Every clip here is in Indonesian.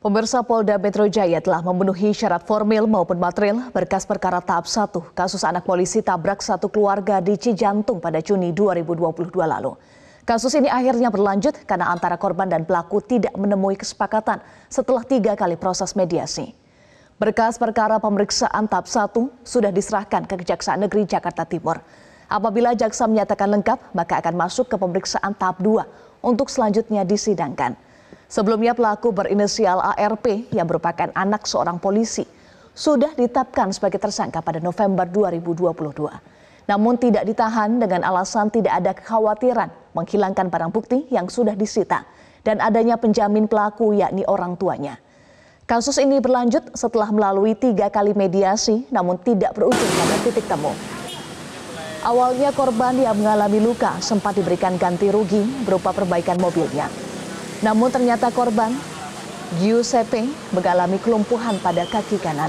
Pemirsa Polda Metro Jaya telah memenuhi syarat formil maupun material berkas perkara tahap 1 kasus anak polisi tabrak satu keluarga di Cijantung pada Juni 2022 lalu. Kasus ini akhirnya berlanjut karena antara korban dan pelaku tidak menemui kesepakatan setelah tiga kali proses mediasi. Berkas perkara pemeriksaan tahap 1 sudah diserahkan ke Kejaksaan Negeri Jakarta Timur. Apabila jaksa menyatakan lengkap, maka akan masuk ke pemeriksaan tahap 2 untuk selanjutnya disidangkan. Sebelumnya pelaku berinisial ARP yang merupakan anak seorang polisi sudah ditetapkan sebagai tersangka pada November 2022. Namun tidak ditahan dengan alasan tidak ada kekhawatiran menghilangkan barang bukti yang sudah disita dan adanya penjamin pelaku yakni orang tuanya. Kasus ini berlanjut setelah melalui tiga kali mediasi namun tidak berujung pada titik temu. Awalnya korban yang mengalami luka sempat diberikan ganti rugi berupa perbaikan mobilnya. Namun ternyata korban Giuseppe mengalami kelumpuhan pada kaki kanan.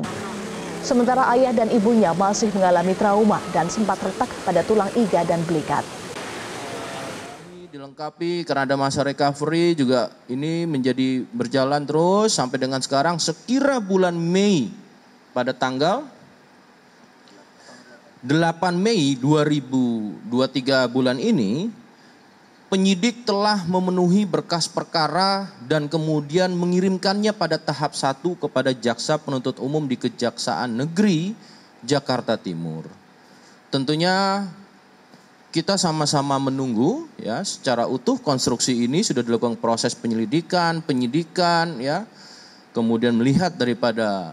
Sementara ayah dan ibunya masih mengalami trauma dan sempat retak pada tulang iga dan belikat. Dilengkapi karena ada masa recovery juga ini menjadi berjalan terus sampai dengan sekarang sekira bulan Mei pada tanggal 8 Mei 2023 bulan ini penyidik telah memenuhi berkas perkara dan kemudian mengirimkannya pada tahap satu kepada jaksa penuntut umum di Kejaksaan Negeri Jakarta Timur. Tentunya kita sama-sama menunggu ya secara utuh konstruksi ini sudah dilakukan proses penyelidikan, penyidikan ya. Kemudian melihat daripada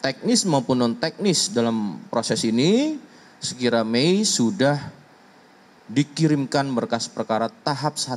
teknis maupun non teknis dalam proses ini sekira Mei sudah dikirimkan berkas perkara tahap 1